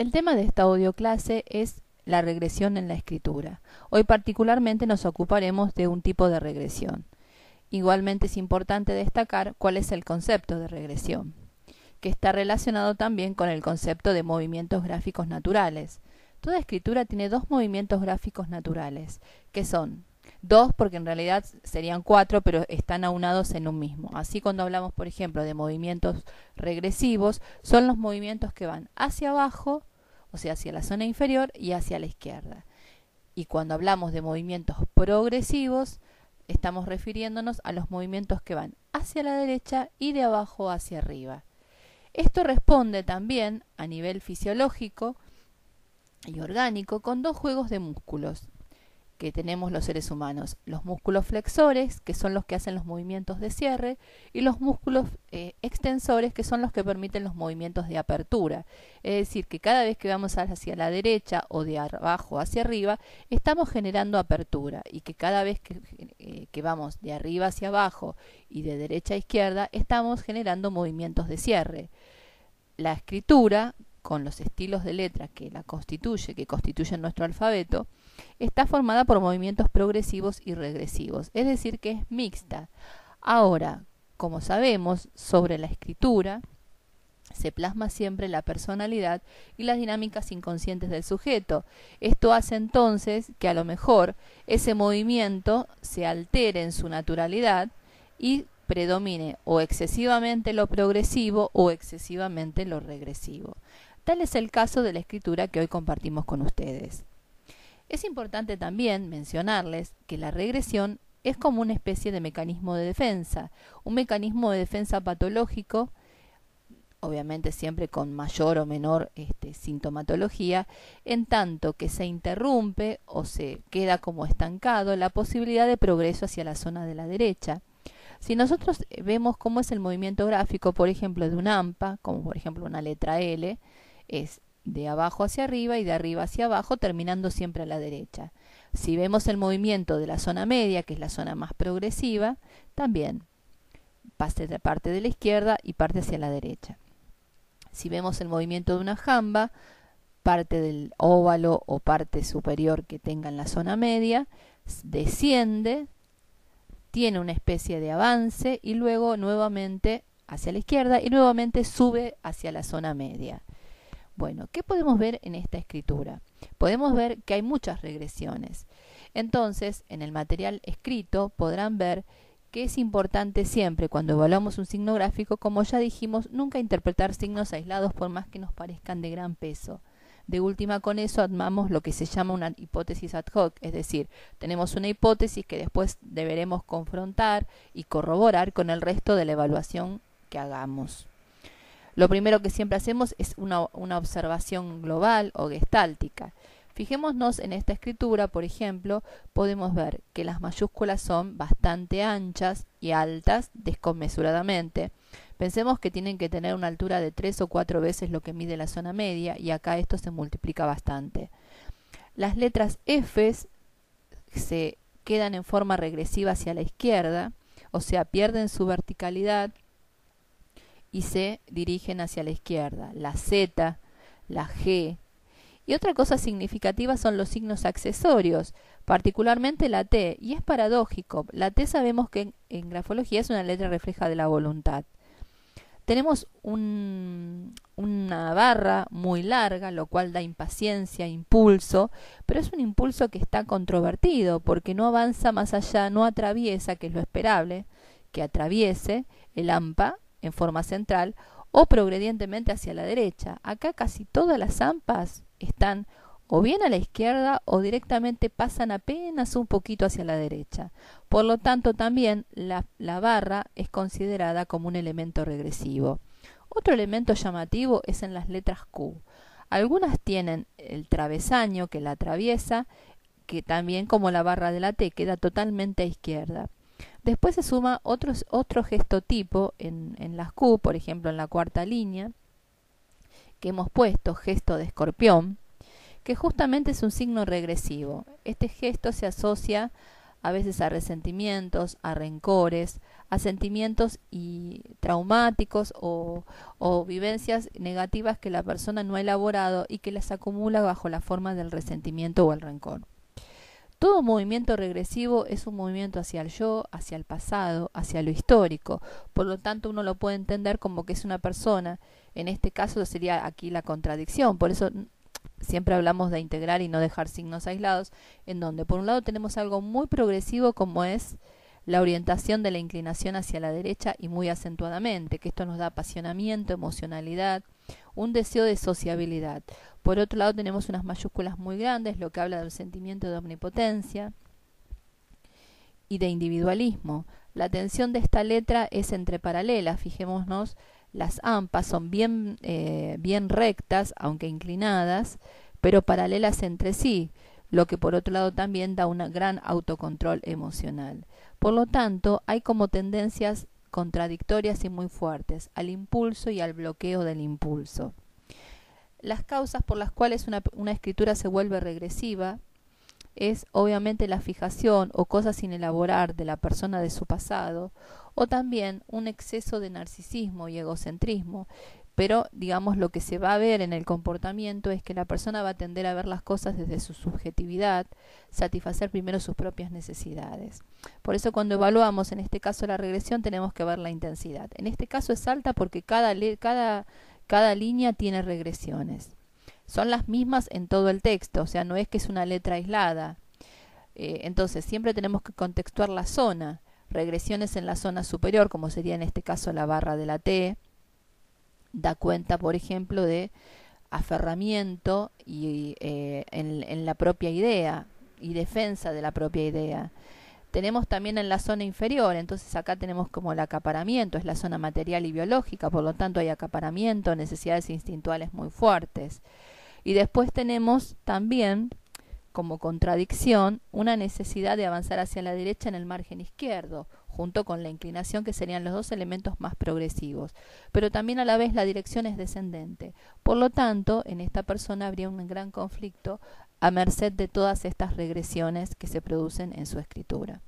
El tema de esta audioclase es la regresión en la escritura. Hoy particularmente nos ocuparemos de un tipo de regresión. Igualmente es importante destacar cuál es el concepto de regresión, que está relacionado también con el concepto de movimientos gráficos naturales. Toda escritura tiene dos movimientos gráficos naturales, que son dos porque en realidad serían cuatro, pero están aunados en un mismo. Así cuando hablamos, por ejemplo, de movimientos regresivos, son los movimientos que van hacia abajo o sea, hacia la zona inferior y hacia la izquierda. Y cuando hablamos de movimientos progresivos, estamos refiriéndonos a los movimientos que van hacia la derecha y de abajo hacia arriba. Esto responde también a nivel fisiológico y orgánico con dos juegos de músculos, que tenemos los seres humanos, los músculos flexores, que son los que hacen los movimientos de cierre, y los músculos eh, extensores, que son los que permiten los movimientos de apertura. Es decir, que cada vez que vamos hacia la derecha o de abajo hacia arriba, estamos generando apertura, y que cada vez que, eh, que vamos de arriba hacia abajo y de derecha a izquierda, estamos generando movimientos de cierre. La escritura, con los estilos de letra que la constituye, que constituyen nuestro alfabeto, Está formada por movimientos progresivos y regresivos, es decir, que es mixta. Ahora, como sabemos, sobre la escritura se plasma siempre la personalidad y las dinámicas inconscientes del sujeto. Esto hace entonces que a lo mejor ese movimiento se altere en su naturalidad y predomine o excesivamente lo progresivo o excesivamente lo regresivo. Tal es el caso de la escritura que hoy compartimos con ustedes. Es importante también mencionarles que la regresión es como una especie de mecanismo de defensa, un mecanismo de defensa patológico, obviamente siempre con mayor o menor este, sintomatología, en tanto que se interrumpe o se queda como estancado la posibilidad de progreso hacia la zona de la derecha. Si nosotros eh, vemos cómo es el movimiento gráfico, por ejemplo, de un AMPA, como por ejemplo una letra L, es de abajo hacia arriba y de arriba hacia abajo, terminando siempre a la derecha. Si vemos el movimiento de la zona media, que es la zona más progresiva, también pase de parte de la izquierda y parte hacia la derecha. Si vemos el movimiento de una jamba, parte del óvalo o parte superior que tenga en la zona media, desciende, tiene una especie de avance y luego nuevamente hacia la izquierda y nuevamente sube hacia la zona media. Bueno, ¿qué podemos ver en esta escritura? Podemos ver que hay muchas regresiones. Entonces, en el material escrito podrán ver que es importante siempre cuando evaluamos un signo gráfico, como ya dijimos, nunca interpretar signos aislados por más que nos parezcan de gran peso. De última, con eso armamos lo que se llama una hipótesis ad hoc, es decir, tenemos una hipótesis que después deberemos confrontar y corroborar con el resto de la evaluación que hagamos. Lo primero que siempre hacemos es una, observación global o gestáltica. Fijémonos en esta escritura, por ejemplo, podemos ver que las mayúsculas son bastante anchas y altas desconmesuradamente. Pensemos que tienen que tener una altura de tres o cuatro veces lo que mide la zona media y acá esto se multiplica bastante. Las letras F se quedan en forma regresiva hacia la izquierda, o sea, pierden su verticalidad y se dirigen hacia la izquierda, la Z, la G. Y otra cosa significativa son los signos accesorios, particularmente la T, y es paradójico, la T sabemos que en, grafología es una letra refleja de la voluntad. Tenemos un, una barra muy larga, lo cual da impaciencia, impulso, pero es un impulso que está controvertido porque no avanza más allá, no atraviesa, que es lo esperable, que atraviese el AMPA en forma central o progredientemente hacia la derecha. Acá casi todas las zampas están o bien a la izquierda o directamente pasan apenas un poquito hacia la derecha. Por lo tanto, también la, la barra es considerada como un elemento regresivo. Otro elemento llamativo es en las letras Q. Algunas tienen el travesaño que la atraviesa, que también como la barra de la T queda totalmente a izquierda. Después se suma otro, gesto tipo en, las Q, por ejemplo en la cuarta línea, que hemos puesto gesto de escorpión, que justamente es un signo regresivo. Este gesto se asocia a veces a resentimientos, a rencores, a sentimientos y traumáticos o, vivencias negativas que la persona no ha elaborado y que las acumula bajo la forma del resentimiento o el rencor. Todo movimiento regresivo es un movimiento hacia el yo, hacia el pasado, hacia lo histórico. Por lo tanto, uno lo puede entender como que es una persona. En este caso sería aquí la contradicción. Por eso siempre hablamos de integrar y no dejar signos aislados, en donde por un lado tenemos algo muy progresivo como es la orientación de la inclinación hacia la derecha y muy acentuadamente, que esto nos da apasionamiento, emocionalidad, un deseo de sociabilidad. Por otro lado tenemos unas mayúsculas muy grandes, lo que habla del sentimiento de omnipotencia y de individualismo. La tensión de esta letra es entre paralelas, fijémonos, las ampas son bien, eh, bien rectas, aunque inclinadas, pero paralelas entre sí, lo que por otro lado también da un gran autocontrol emocional. Por lo tanto, hay como tendencias contradictorias y muy fuertes, al impulso y al bloqueo del impulso. Las causas por las cuales una, escritura se vuelve regresiva es obviamente la fijación o cosas sin elaborar de la persona de su pasado, o también un exceso de narcisismo y egocentrismo, pero digamos lo que se va a ver en el comportamiento es que la persona va a tender a ver las cosas desde su subjetividad, satisfacer primero sus propias necesidades. Por eso cuando evaluamos en este caso la regresión tenemos que ver la intensidad. En este caso es alta porque cada, línea tiene regresiones. Son las mismas en todo el texto, o sea, no es que es una letra aislada. Eh, entonces, siempre tenemos que contextuar la zona. Regresiones en la zona superior, como sería en este caso la barra de la T, da cuenta, por ejemplo, de aferramiento y, eh, en, la propia idea y defensa de la propia idea. Tenemos también en la zona inferior, entonces acá tenemos como el acaparamiento, es la zona material y biológica, por lo tanto hay acaparamiento, necesidades instintuales muy fuertes. Y después tenemos también como contradicción una necesidad de avanzar hacia la derecha en el margen izquierdo, junto con la inclinación, que serían los dos elementos más progresivos. Pero también a la vez la dirección es descendente. Por lo tanto, en esta persona habría un gran conflicto a merced de todas estas regresiones que se producen en su escritura.